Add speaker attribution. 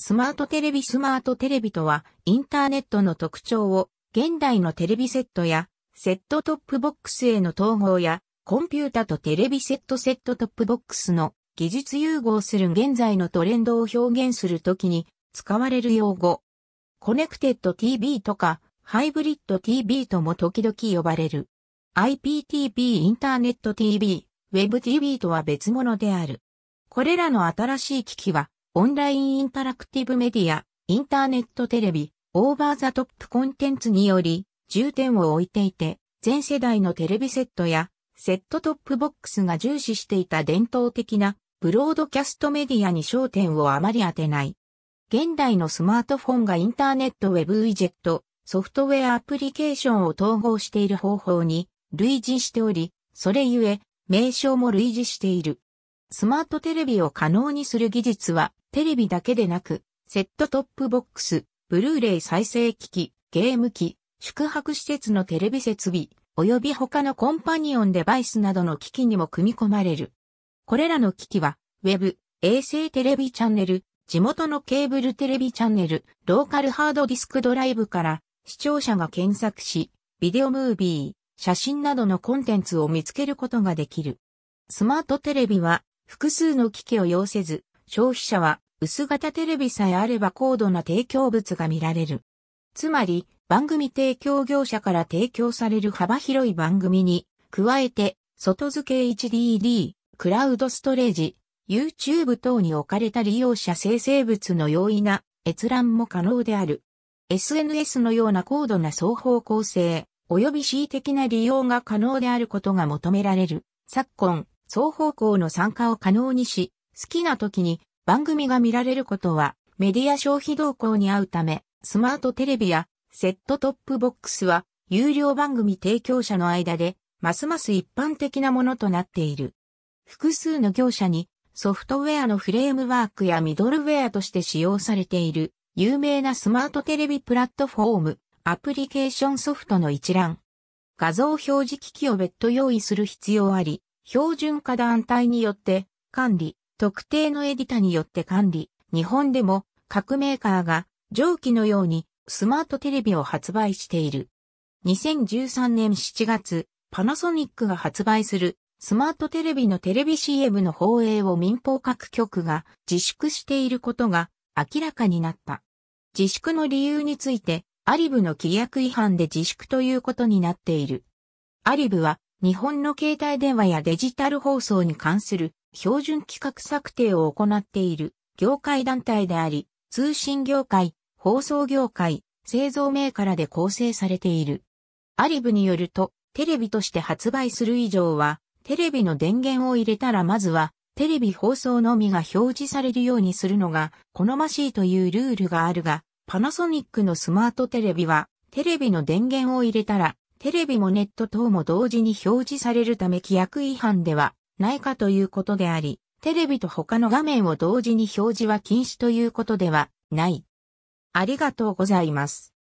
Speaker 1: スマートテレビスマートテレビとは、インターネットの特徴を、現代のテレビセットや、セットトップボックスへの統合や、コンピュータとテレビセットセットトップボックスの技術融合する現在のトレンドを表現するときに使われる用語。コネクテッド TV とか、ハイブリッド TV とも時々呼ばれる。IPTV インターネット TV、WebTV とは別物である。これらの新しい機器は、オンラインインタラクティブメディア、インターネットテレビ、オーバーザトップコンテンツにより、重点を置いていて、全世代のテレビセットや、セットトップボックスが重視していた伝統的な、ブロードキャストメディアに焦点をあまり当てない。現代のスマートフォンがインターネットウェブウィジェット、ソフトウェアアプリケーションを統合している方法に類似しており、それゆえ、名称も類似している。スマートテレビを可能にする技術は、テレビだけでなく、セットトップボックス、ブルーレイ再生機器、ゲーム機、宿泊施設のテレビ設備、及び他のコンパニオンデバイスなどの機器にも組み込まれる。これらの機器は、ウェブ、衛星テレビチャンネル、地元のケーブルテレビチャンネル、ローカルハードディスクドライブから、視聴者が検索し、ビデオムービー、写真などのコンテンツを見つけることができる。スマートテレビは、複数の機器を要せず、消費者は薄型テレビさえあれば高度な提供物が見られる。つまり、番組提供業者から提供される幅広い番組に、加えて、外付け HDD、クラウドストレージ、YouTube 等に置かれた利用者生成物の容易な閲覧も可能である。SNS のような高度な双方向性、及び恣意的な利用が可能であることが求められる。昨今、双方向の参加を可能にし、好きな時に番組が見られることはメディア消費動向に合うため、スマートテレビやセットトップボックスは有料番組提供者の間でますます一般的なものとなっている。複数の業者にソフトウェアのフレームワークやミドルウェアとして使用されている有名なスマートテレビプラットフォーム、アプリケーションソフトの一覧。画像表示機器を別途用意する必要あり、標準化団体によって管理、特定のエディタによって管理、日本でも各メーカーが上記のようにスマートテレビを発売している。2013年7月、パナソニックが発売するスマートテレビのテレビ CM の放映を民放各局が自粛していることが明らかになった。自粛の理由について、アリブの規約違反で自粛ということになっている。アリブは日本の携帯電話やデジタル放送に関する標準規格策定を行っている業界団体であり、通信業界、放送業界、製造銘柄で構成されている。アリブによると、テレビとして発売する以上は、テレビの電源を入れたらまずは、テレビ放送のみが表示されるようにするのが好ましいというルールがあるが、パナソニックのスマートテレビは、テレビの電源を入れたら、テレビもネット等も同時に表示されるため規約違反ではないかということであり、テレビと他の画面を同時に表示は禁止ということではない。ありがとうございます。